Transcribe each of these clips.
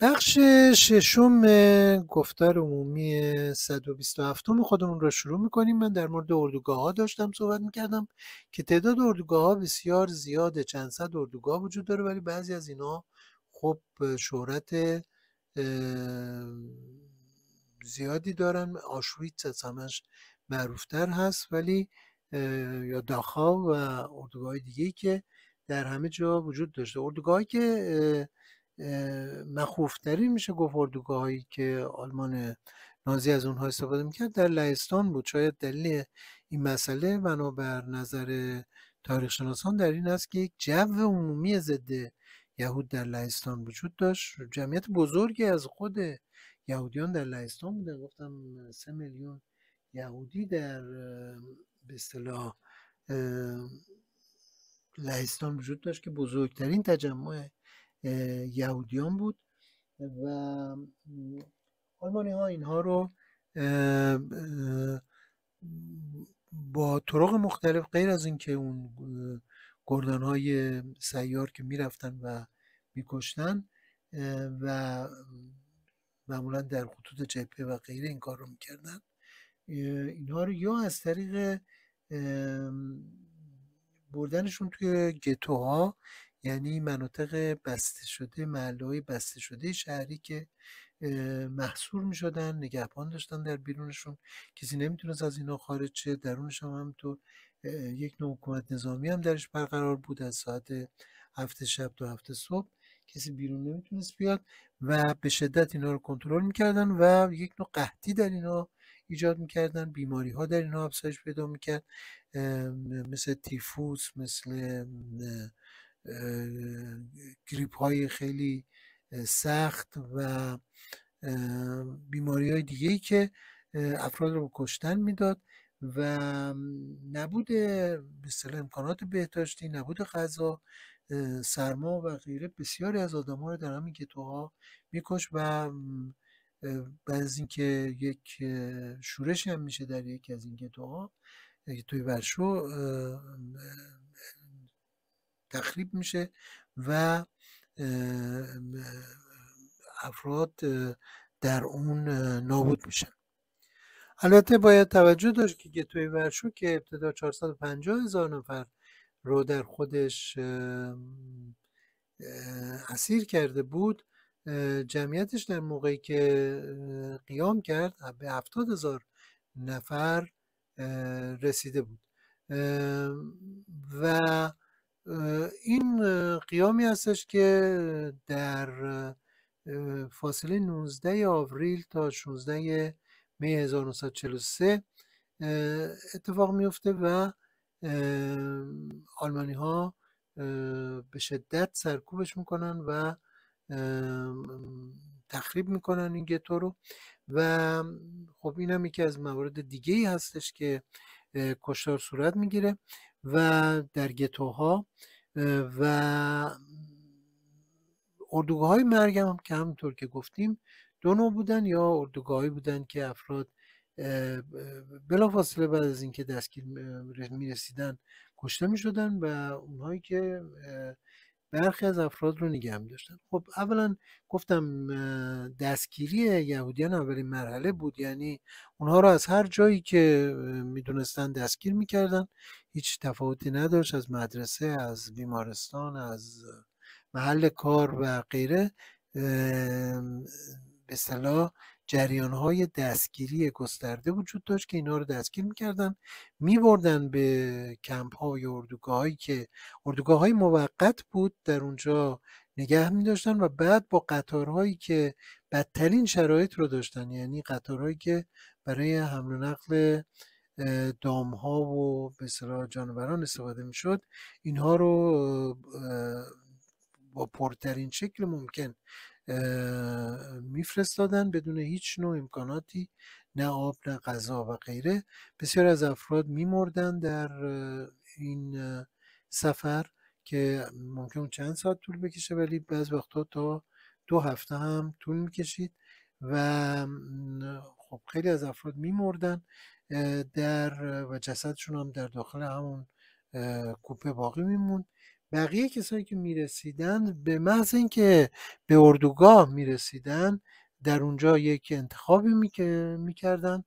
بخش ششم گفتار عمومی 127 خودمون رو شروع میکنیم من در مورد اردوگاه ها داشتم صحبت میکردم که تعداد اردوگاه ها بسیار زیاده چند صد اردوگاه وجود داره ولی بعضی از اینا خب شهرت زیادی دارن آشویتس از همش معروفتر هست ولی یا داخا و اردوگاه دیگه که در همه جا وجود داشته اردوگاهی که مخوفترین میشه گفت اردوگاه هایی که آلمان نازی از اونها استفاده میکرد در لهستان بود شاید دلیل این مسئله بنابر نظر تاریخ شناسان در این است که یک جو عمومی ضد یهود در لهستان وجود داشت جمعیت بزرگی از خود یهودیان در لهستان بوده گفتم سه میلیون یهودی در به اصطلاح لهستان وجود داشت که بزرگترین تجمع یهودیان بود و آلمانی ها اینها رو با طرق مختلف غیر از اینکه اون گردان های سیار که میرفتن و میکشتن و معمولا در خطوط جبهه و غیره این کار رو میکردن اینها رو یا از طریق بردنشون توی گتوها یعنی مناطق بسته شده محله بسته شده شهری که محصور می شدن نگهبان داشتن در بیرونشون کسی نمیتونست از اینا خارج شه درونش هم, همینطور تو یک نوع حکومت نظامی هم درش برقرار بود از ساعت هفت شب تا هفت صبح کسی بیرون نمیتونست بیاد و به شدت اینا رو کنترل میکردن و یک نوع قحطی در اینا ایجاد میکردن بیماری ها در اینا افزایش پیدا میکرد مثل تیفوس مثل گریپ های خیلی سخت و بیماری های دیگه که افراد رو کشتن میداد و نبود به امکانات بهداشتی نبود غذا سرما و غیره بسیاری از آدم رو در همین گتوها میکش و بعد از اینکه یک شورش هم میشه در یکی از این گتوها توی ورشو تخریب میشه و افراد در اون نابود میشن البته باید توجه داشت که توی ورشو که ابتدا 450 هزار نفر رو در خودش اسیر کرده بود جمعیتش در موقعی که قیام کرد به 70 هزار نفر رسیده بود و این قیامی هستش که در فاصله 19 آوریل تا 16 می 1943 اتفاق میفته و آلمانی ها به شدت سرکوبش میکنن و تخریب میکنن این گتو رو و خب این هم یکی از موارد دیگه ای هستش که کشتار صورت میگیره و در گتوها و اردوگاه های مرگ هم که همونطور که گفتیم دو نوع بودن یا اردوگاهی بودن که افراد بلافاصله بعد از اینکه دستگیر می کشته می شدن و اونهایی که برخی از افراد رو نگه داشتن خب اولا گفتم دستگیری یهودیان اولین مرحله بود یعنی اونها رو از هر جایی که میدونستن دستگیر میکردن هیچ تفاوتی نداشت از مدرسه از بیمارستان از محل کار و غیره به صلاح های دستگیری گسترده وجود داشت که اینا رو دستگیر میکردن میبردن به کمپ های اردوگاه هایی که اردوگاه های موقت بود در اونجا نگه می و بعد با قطارهایی که بدترین شرایط رو داشتن یعنی قطارهایی که برای حمل و نقل دام ها و به جانوران استفاده می اینها رو با پرترین شکل ممکن میفرستادن بدون هیچ نوع امکاناتی نه آب نه غذا و غیره بسیار از افراد میمردن در این سفر که ممکن چند ساعت طول بکشه ولی بعض وقتا تا دو هفته هم طول میکشید و خب خیلی از افراد میمردن در و جسدشون هم در داخل همون کوپه باقی میموند بقیه کسایی که میرسیدن به محض اینکه به اردوگاه میرسیدن در اونجا یک انتخابی میکردن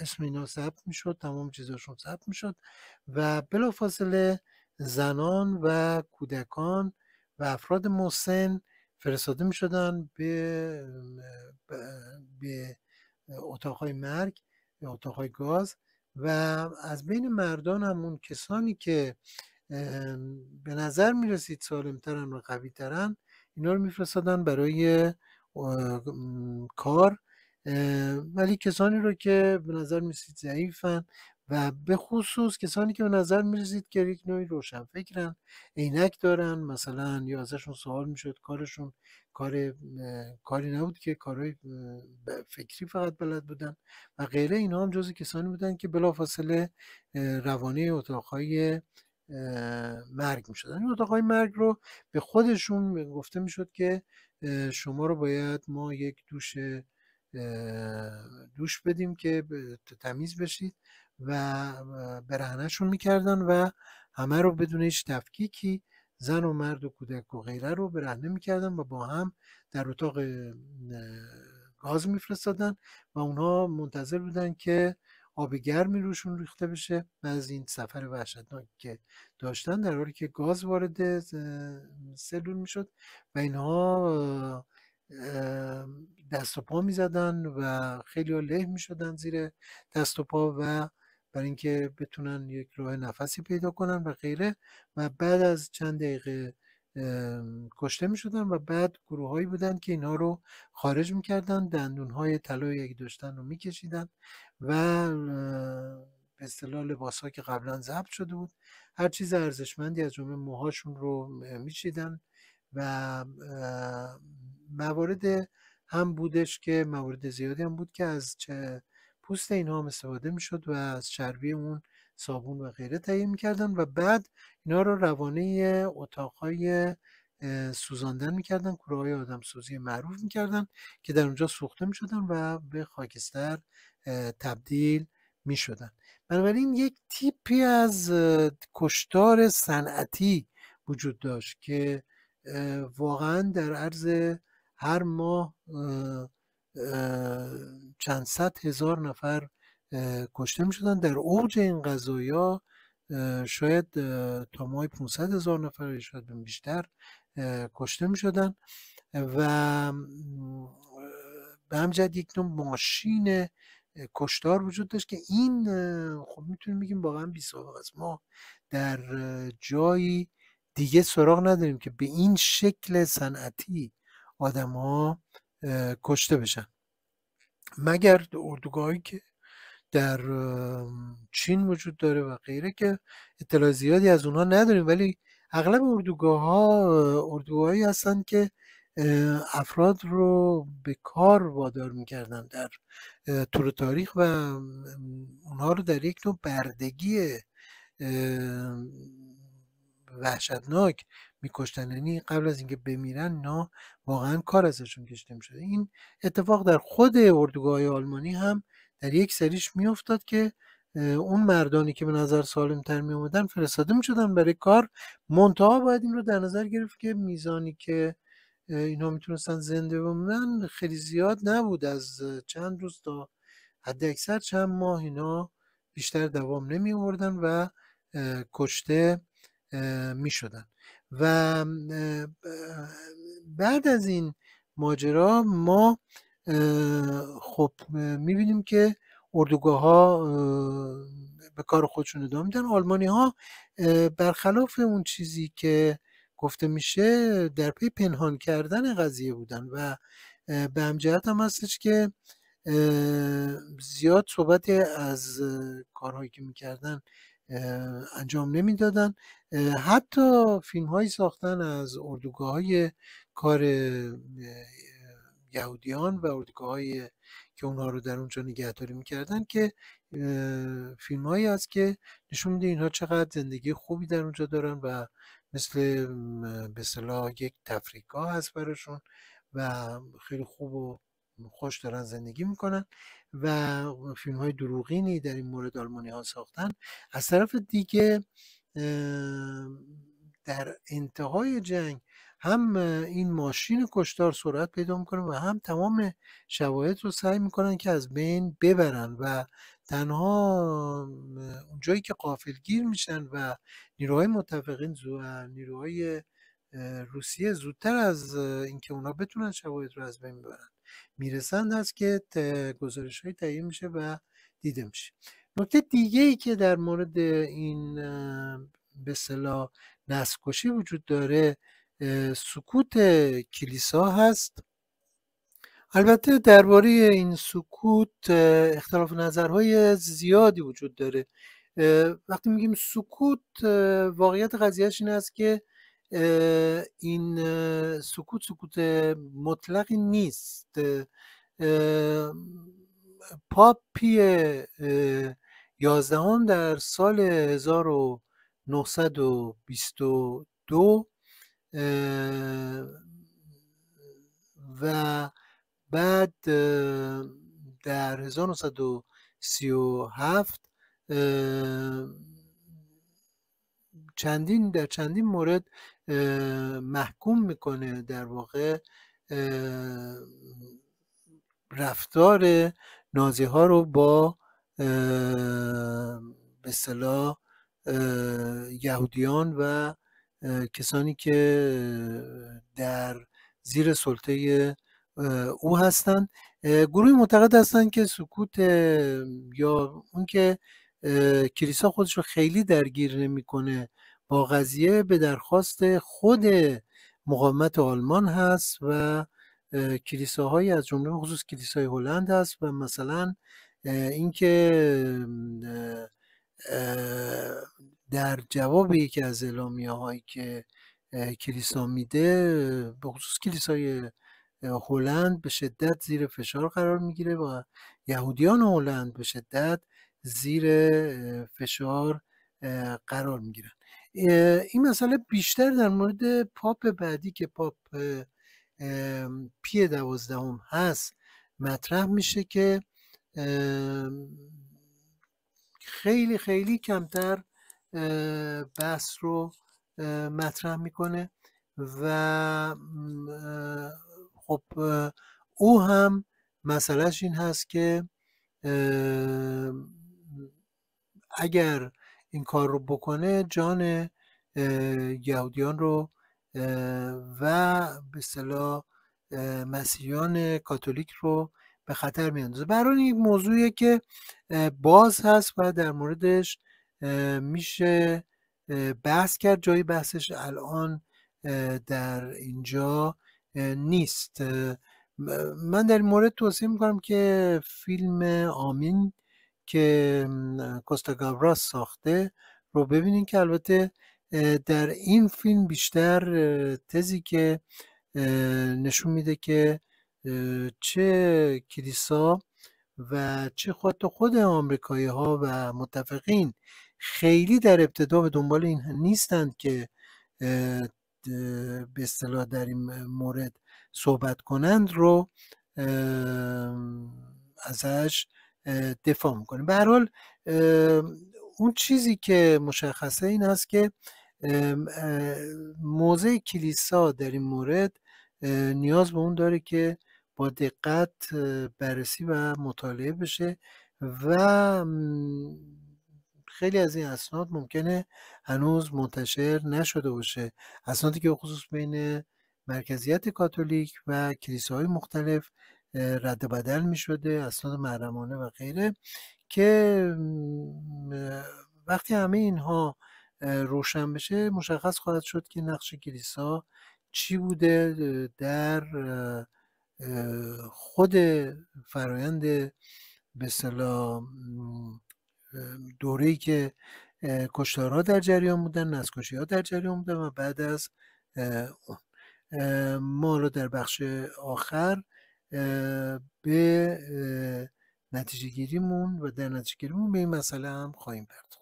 اسم اینا ثبت میشد تمام چیزاشون ثبت میشد و بلافاصله زنان و کودکان و افراد مسن فرستاده میشدن به, به اتاقهای مرگ یا اتاقهای گاز و از بین مردان همون کسانی که به نظر می رسید سالمترن و قوی ترن اینا رو میفرستادن برای کار ولی کسانی رو که به نظر می رسید ضعیفن و به خصوص کسانی که به نظر میرسید که یک نوعی روشن فکرن عینک دارن مثلا یا ازشون سوال میشد کارشون کاری نبود که کارهای فکری فقط بلد بودن و غیره اینا هم جز کسانی بودن که فاصله روانه اتاقهای مرگ میشدن این اتاقهای مرگ رو به خودشون گفته میشد که شما رو باید ما یک دوش دوش بدیم که تمیز بشید و برهنهشون میکردن و همه رو بدون هیچ تفکیکی زن و مرد و کودک و غیره رو برهنه میکردن و با هم در اتاق گاز میفرستادن و اونها منتظر بودن که آب گرمی روشون ریخته بشه و از این سفر وحشتناکی که داشتن در حالی که گاز وارد سلول میشد و اینها دست و پا می و خیلی ها له میشدن زیر دست و پا و برای اینکه بتونن یک راه نفسی پیدا کنن و غیره و بعد از چند دقیقه کشته می شدن و بعد گروه هایی بودن که اینها رو خارج می کردن دندون های تلایی اگه داشتن رو می و به اصطلاح لباس ها که قبلا ضبط شده بود هر چیز ارزشمندی از جمله موهاشون رو می و موارد هم بودش که موارد زیادی هم بود که از چه پوست اینها هم استفاده میشد و از چربی اون صابون و غیره تهیه میکردن و بعد اینا رو روانه اتاقهای سوزاندن میکردن کوره های آدم سوزی معروف میکردن که در اونجا سوخته میشدن و به خاکستر تبدیل میشدن بنابراین یک تیپی از کشتار صنعتی وجود داشت که واقعا در عرض هر ماه چند صد هزار نفر کشته می شدن در اوج این ها شاید تا ماه 500 هزار نفر شاید بیشتر کشته می شدن و به همجد یک نوع ماشین کشتار وجود داشت که این خب میتونیم بگیم واقعا بی سابق است ما در جایی دیگه سراغ نداریم که به این شکل صنعتی آدم ها کشته بشن مگر اردوگاهی که در چین وجود داره و غیره که اطلاع زیادی از اونها نداریم ولی اغلب اردوگاه ها اردوگاهی هستن که افراد رو به کار وادار میکردن در طور تاریخ و اونها رو در یک نوع بردگی وحشتناک میکشتن یعنی قبل از اینکه بمیرن نه واقعا کار ازشون کشته می‌شد. این اتفاق در خود اردوگاه آلمانی هم در یک سریش میافتاد که اون مردانی که به نظر سالم تر می اومدن فرستاده می شدن برای کار منتها باید این رو در نظر گرفت که میزانی که اینها میتونستن زنده بمونن خیلی زیاد نبود از چند روز تا حد اکثر چند ماه اینا بیشتر دوام نمی آوردن و کشته می شدن و بعد از این ماجرا ما خب میبینیم که اردوگاه ها به کار خودشون ادامه میدن آلمانی ها برخلاف اون چیزی که گفته میشه در پی پنهان کردن قضیه بودن و به همجهت هم هستش که زیاد صحبت از کارهایی که میکردن انجام نمیدادن حتی فیلم هایی ساختن از اردوگاه های کار یهودیان و اردوگاه های که اونها رو در اونجا نگهداری میکردن که فیلم هایی هست که نشون میده اینها چقدر زندگی خوبی در اونجا دارن و مثل به صلاح یک تفریقا هست براشون و خیلی خوب و خوش دارن زندگی میکنن و فیلم های دروغینی در این مورد آلمانی ها ساختن از طرف دیگه در انتهای جنگ هم این ماشین کشتار سرعت پیدا میکنه و هم تمام شواهد رو سعی میکنن که از بین ببرن و تنها اونجایی که گیر میشن و نیروهای متفقین نیروهای روسیه زودتر از اینکه اونا بتونن شواهد رو از بین ببرن میرسند هست که گزارش های تهیه میشه و دیده میشه نکته دیگه ای که در مورد این به صلاح نسکشی وجود داره سکوت کلیسا هست البته درباره این سکوت اختلاف نظرهای زیادی وجود داره وقتی میگیم سکوت واقعیت قضیهش این است که این سکوت سکوت مطلقی نیست پاپی یازدهم در سال 1922 و بعد در 1937 چندین در چندین مورد محکوم میکنه در واقع رفتار نازی ها رو با به صلاح یهودیان و کسانی که در زیر سلطه او هستند گروهی معتقد هستند که سکوت یا اون که کلیسا خودش رو خیلی درگیر نمیکنه با قضیه به درخواست خود مقاومت آلمان هست و کلیساهایی از جمله خصوص کلیسای هلند هست و مثلا اینکه در جواب یکی از اعلامیه هایی که کلیسا میده به خصوص کلیسای هلند به شدت زیر فشار قرار میگیره و یهودیان هلند به شدت زیر فشار قرار میگیرن این مسئله بیشتر در مورد پاپ بعدی که پاپ پی دوازدهم هست مطرح میشه که خیلی خیلی کمتر بحث رو مطرح میکنه و خب او هم مسئلهش این هست که اگر این کار رو بکنه جان یهودیان رو و به صلاح مسیحیان کاتولیک رو به خطر میاندازه برای این موضوعیه که باز هست و در موردش میشه بحث کرد جایی بحثش الان در اینجا نیست من در این مورد توصیه میکنم که فیلم آمین که کوستا گابراس ساخته رو ببینین که البته در این فیلم بیشتر تزی که نشون میده که چه کلیسا و چه خود خود آمریکایی ها و متفقین خیلی در ابتدا به دنبال این نیستند که به اصطلاح در این مورد صحبت کنند رو ازش دفاع میکنه به هر حال اون چیزی که مشخصه این است که موضع کلیسا در این مورد نیاز به اون داره که با دقت بررسی و مطالعه بشه و خیلی از این اسناد ممکنه هنوز منتشر نشده باشه اسنادی که خصوص بین مرکزیت کاتولیک و کلیساهای مختلف رد بدل می شده اسناد محرمانه و غیره که وقتی همه اینها روشن بشه مشخص خواهد شد که نقش کلیسا چی بوده در خود فرایند به صلاح ای که کشتارها در جریان بودن نسکشی ها در جریان بودن و بعد از ما رو در بخش آخر به نتیجه گیریمون و در نتیجه گیریمون به این مسئله هم خواهیم پرداخت